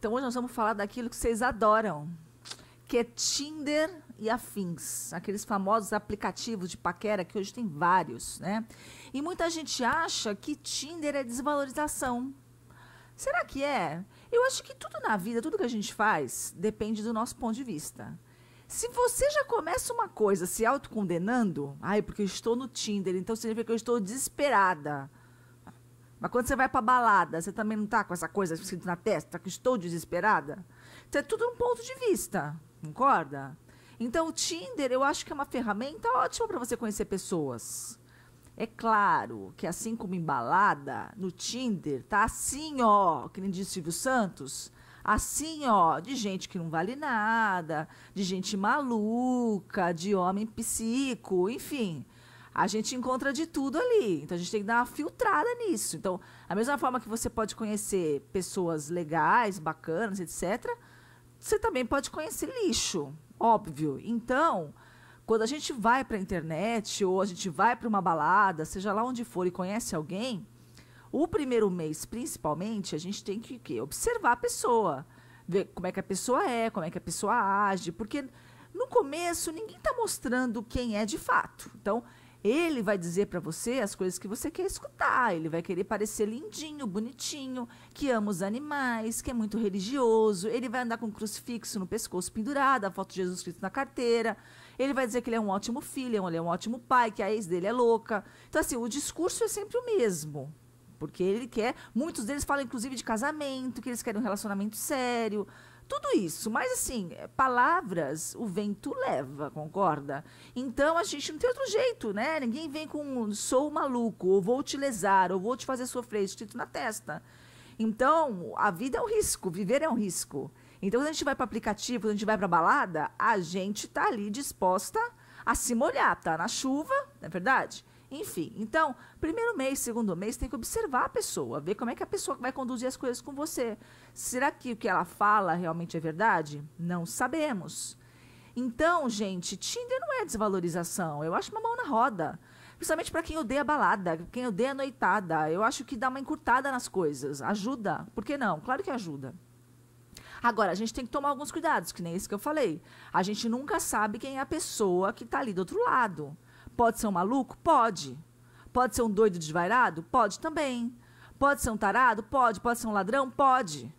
Então hoje nós vamos falar daquilo que vocês adoram, que é Tinder e afins, aqueles famosos aplicativos de paquera que hoje tem vários, né? E muita gente acha que Tinder é desvalorização. Será que é? Eu acho que tudo na vida, tudo que a gente faz, depende do nosso ponto de vista. Se você já começa uma coisa se autocondenando, ai, porque eu estou no Tinder, então significa que eu estou desesperada. Mas quando você vai para balada, você também não tá com essa coisa escrito na testa, que estou desesperada? Isso então, é tudo um ponto de vista, concorda? Então o Tinder, eu acho que é uma ferramenta ótima para você conhecer pessoas. É claro que assim como embalada, no Tinder tá assim, ó, que nem diz Silvio Santos, assim, ó, de gente que não vale nada, de gente maluca, de homem psico, enfim a gente encontra de tudo ali. Então a gente tem que dar uma filtrada nisso. Então, a mesma forma que você pode conhecer pessoas legais, bacanas, etc., você também pode conhecer lixo, óbvio. Então, quando a gente vai para a internet ou a gente vai para uma balada, seja lá onde for e conhece alguém, o primeiro mês, principalmente, a gente tem que, que observar a pessoa, ver como é que a pessoa é, como é que a pessoa age, porque no começo ninguém está mostrando quem é de fato. Então, ele vai dizer para você as coisas que você quer escutar. Ele vai querer parecer lindinho, bonitinho, que ama os animais, que é muito religioso. Ele vai andar com um crucifixo no pescoço pendurado, a foto de Jesus Cristo na carteira. Ele vai dizer que ele é um ótimo filho, ele é um ótimo pai, que a ex dele é louca. Então, assim, o discurso é sempre o mesmo. Porque ele quer. Muitos deles falam, inclusive, de casamento, que eles querem um relacionamento sério tudo isso. Mas, assim, eh, palavras o vento leva, concorda? Então, a gente não tem outro jeito, né? Ninguém vem com sou maluco, ou vou te lesar, ou vou te fazer sofrer, escrito na testa. Então, a vida é um risco, viver é um risco. Então, quando a gente vai para aplicativo, quando a gente vai para balada, a gente está ali disposta a se molhar, tá na chuva, não é verdade? Enfim, então, primeiro mês, segundo mês, tem que observar a pessoa, ver como é que a pessoa vai conduzir as coisas com você. Será que o que ela fala realmente é verdade? Não sabemos. Então, gente, Tinder não é desvalorização. Eu acho uma mão na roda. Principalmente para quem odeia balada, quem odeia noitada. Eu acho que dá uma encurtada nas coisas. Ajuda? Por que não? Claro que ajuda. Agora, a gente tem que tomar alguns cuidados, que nem esse que eu falei. A gente nunca sabe quem é a pessoa que está ali do outro lado. Pode ser um maluco? Pode. Pode ser um doido desvairado? Pode também. Pode ser um tarado? Pode. Pode ser um ladrão? Pode.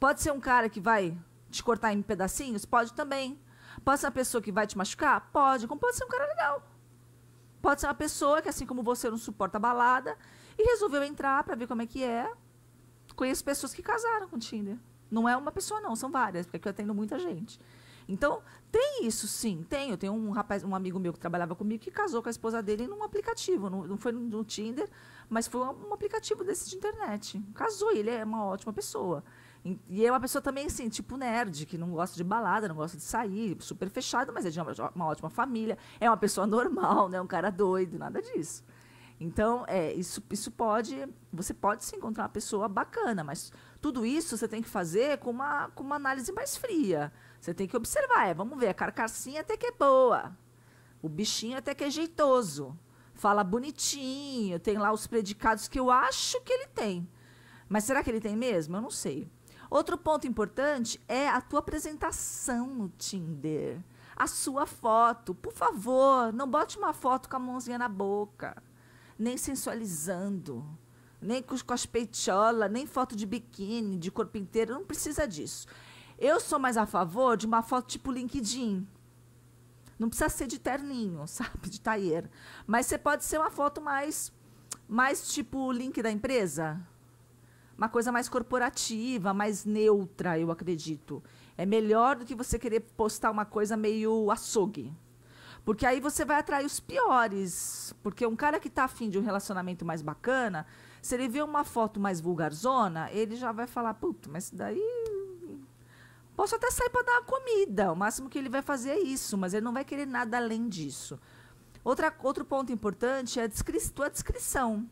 Pode ser um cara que vai te cortar em pedacinhos? Pode também. Pode ser uma pessoa que vai te machucar? Pode. Como pode ser um cara legal. Pode ser uma pessoa que, assim como você, não suporta balada e resolveu entrar para ver como é que é. Conheço pessoas que casaram com Tinder. Não é uma pessoa, não, são várias, porque aqui eu atendo muita gente. Então, tem isso, sim, tem. Eu tenho um rapaz, um amigo meu que trabalhava comigo que casou com a esposa dele num aplicativo. Não, não foi no Tinder, mas foi um aplicativo desse de internet. Casou, e ele é uma ótima pessoa. E é uma pessoa também, assim, tipo nerd, que não gosta de balada, não gosta de sair, super fechado, mas é de uma, uma ótima família. É uma pessoa normal, não é um cara doido, nada disso. Então, é, isso, isso pode. Você pode se encontrar uma pessoa bacana, mas tudo isso você tem que fazer com uma, com uma análise mais fria. Você tem que observar. É, vamos ver, a carcassinha até que é boa. O bichinho até que é jeitoso. Fala bonitinho, tem lá os predicados que eu acho que ele tem. Mas será que ele tem mesmo? Eu não sei. Outro ponto importante é a tua apresentação no Tinder. A sua foto. Por favor, não bote uma foto com a mãozinha na boca nem sensualizando, nem com, as peitiolas, nem foto de biquíni, de corpo inteiro, não precisa disso. Eu sou mais a favor de uma foto tipo LinkedIn. Não precisa ser de terninho, sabe, de taieira. Mas você pode ser uma foto mais, mais tipo o link da empresa. Uma coisa mais corporativa, mais neutra, eu acredito. É melhor do que você querer postar uma coisa meio açougue. Porque aí você vai atrair os piores. Porque um cara que está afim de um relacionamento mais bacana, se ele vê uma foto mais vulgarzona, ele já vai falar, puta, mas daí. Posso até sair para dar uma comida. O máximo que ele vai fazer é isso, mas ele não vai querer nada além disso. Outra, outro ponto importante é a, descri descrição.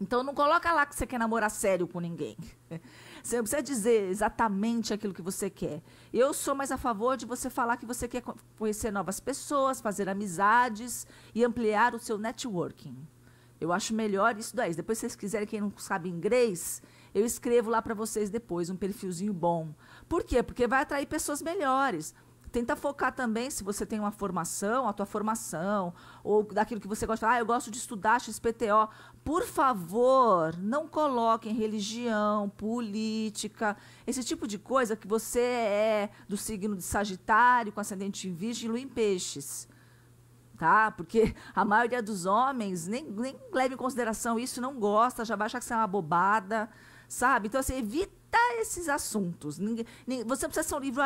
Então não coloca lá que você quer namorar sério com ninguém. Você não precisa dizer exatamente aquilo que você quer. Eu sou mais a favor de você falar que você quer conhecer novas pessoas, fazer amizades e ampliar o seu networking. Eu acho melhor isso daí. Depois, se vocês quiserem, quem não sabe inglês, eu escrevo lá para vocês depois um perfilzinho bom. Por quê? Porque vai atrair pessoas melhores. Tenta focar também, se você tem uma formação, a tua formação, ou daquilo que você gosta. Ah, eu gosto de estudar XPTO. Por favor, não coloquem religião, política, esse tipo de coisa que você é do signo de Sagitário, com ascendente em Virgem, e em Peixes tá? Porque a maioria dos homens nem, nem leva em consideração isso, não gosta, já vai achar que isso é uma bobada, sabe? Então, assim, evita tratar esses assuntos. Você precisa ser um livro,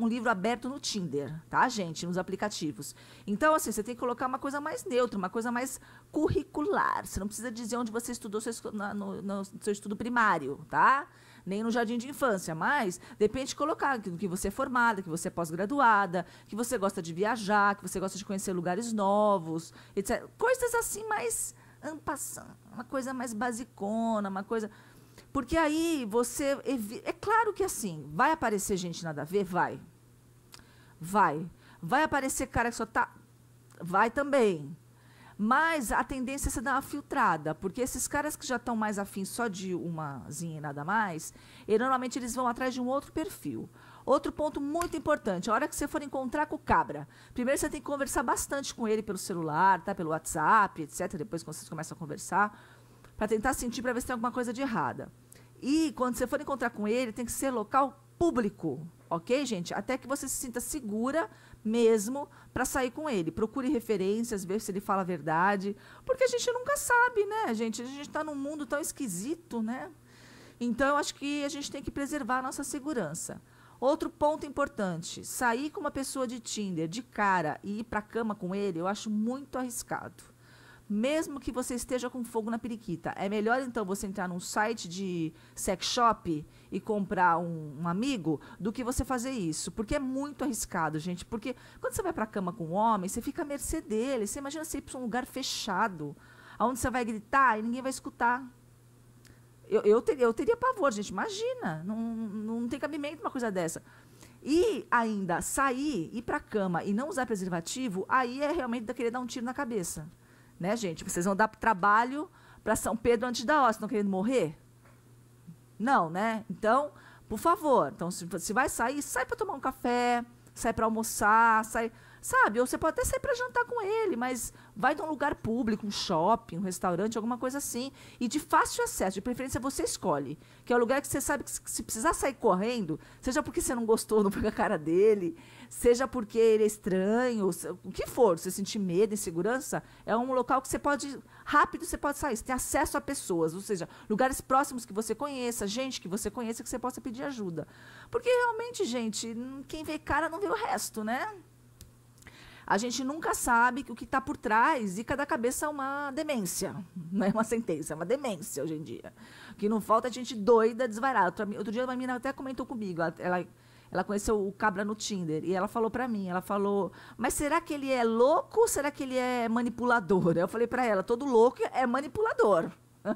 um livro aberto no Tinder, tá, gente? Nos aplicativos. Então, assim, você tem que colocar uma coisa mais neutra, uma coisa mais curricular. Você não precisa dizer onde você estudou seu, no, no seu estudo primário, tá? nem no jardim de infância, mas depende de colocar que você é formada, que você é pós-graduada, que você gosta de viajar, que você gosta de conhecer lugares novos, etc. Coisas assim mais uma coisa mais basicona, uma coisa. Porque aí você. É claro que assim, vai aparecer gente nada a ver? Vai. Vai. Vai aparecer cara que só tá. Vai também. Mas a tendência é você dar uma filtrada, porque esses caras que já estão mais afins só de uma zinha e nada mais, e normalmente eles vão atrás de um outro perfil. Outro ponto muito importante, a hora que você for encontrar com o cabra, primeiro você tem que conversar bastante com ele pelo celular, tá? pelo WhatsApp, etc. Depois quando vocês começam a conversar para tentar sentir para ver se tem alguma coisa de errada. E quando você for encontrar com ele, tem que ser local público, ok, gente? Até que você se sinta segura mesmo para sair com ele. Procure referências, ver se ele fala a verdade, porque a gente nunca sabe, né, gente? A gente está num mundo tão esquisito, né? Então, eu acho que a gente tem que preservar a nossa segurança. Outro ponto importante: sair com uma pessoa de Tinder de cara e ir para cama com ele, eu acho muito arriscado mesmo que você esteja com fogo na periquita. É melhor então você entrar num site de sex shop e comprar um, um amigo do que você fazer isso, porque é muito arriscado, gente. Porque quando você vai para a cama com um homem, você fica à mercê dele. Você imagina você ir para um lugar fechado, onde você vai gritar e ninguém vai escutar. Eu, eu, ter, eu teria pavor, gente. Imagina. Não, não, tem cabimento uma coisa dessa. E ainda sair, ir para a cama e não usar preservativo, aí é realmente da querer dar um tiro na cabeça. Né, gente? Vocês vão dar trabalho para São Pedro antes da hora, estão querendo morrer? Não, né? Então, por favor, então se, se vai sair, sai para tomar um café, sai para almoçar, sai Sabe? Ou você pode até sair para jantar com ele, mas vai de um lugar público, um shopping, um restaurante, alguma coisa assim. E de fácil acesso, de preferência você escolhe. Que é o lugar que você sabe que se precisar sair correndo, seja porque você não gostou, não pega a cara dele, seja porque ele é estranho, o que for, você sentir medo, insegurança, é um local que você pode, rápido você pode sair. Você tem acesso a pessoas, ou seja, lugares próximos que você conheça, gente que você conheça, que você possa pedir ajuda. Porque realmente, gente, quem vê cara não vê o resto, né? a gente nunca sabe o que está por trás e cada cabeça é uma demência, não é uma sentença, é uma demência hoje em dia. Que não falta é gente doida, desvarada. Outro, outro dia uma menina até comentou comigo, ela, ela conheceu o Cabra no Tinder e ela falou para mim, ela falou, mas será que ele é louco ou será que ele é manipulador? Eu falei para ela, todo louco é manipulador.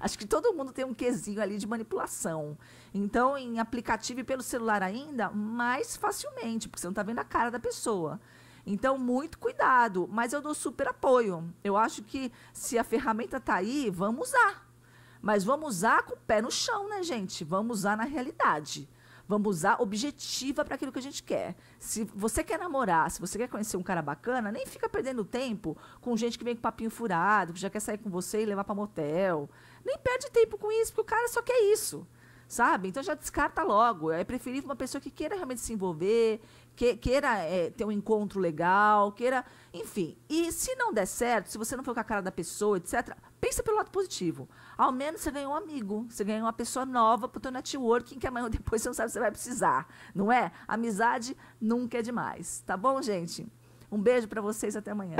Acho que todo mundo tem um quesinho ali de manipulação. Então, em aplicativo e pelo celular ainda, mais facilmente, porque você não está vendo a cara da pessoa. Então, muito cuidado, mas eu dou super apoio. Eu acho que se a ferramenta está aí, vamos usar. Mas vamos usar com o pé no chão, né, gente? Vamos usar na realidade. Vamos usar objetiva para aquilo que a gente quer. Se você quer namorar, se você quer conhecer um cara bacana, nem fica perdendo tempo com gente que vem com papinho furado, que já quer sair com você e levar para motel. Nem perde tempo com isso, porque o cara só quer isso sabe? Então já descarta logo. É preferível uma pessoa que queira realmente se envolver, que, queira é, ter um encontro legal, queira. Enfim. E se não der certo, se você não for com a cara da pessoa, etc., pensa pelo lado positivo. Ao menos você ganhou um amigo, você ganhou uma pessoa nova para o teu networking, que amanhã ou depois você não sabe se vai precisar, não é? Amizade nunca é demais. Tá bom, gente? Um beijo para vocês, até amanhã.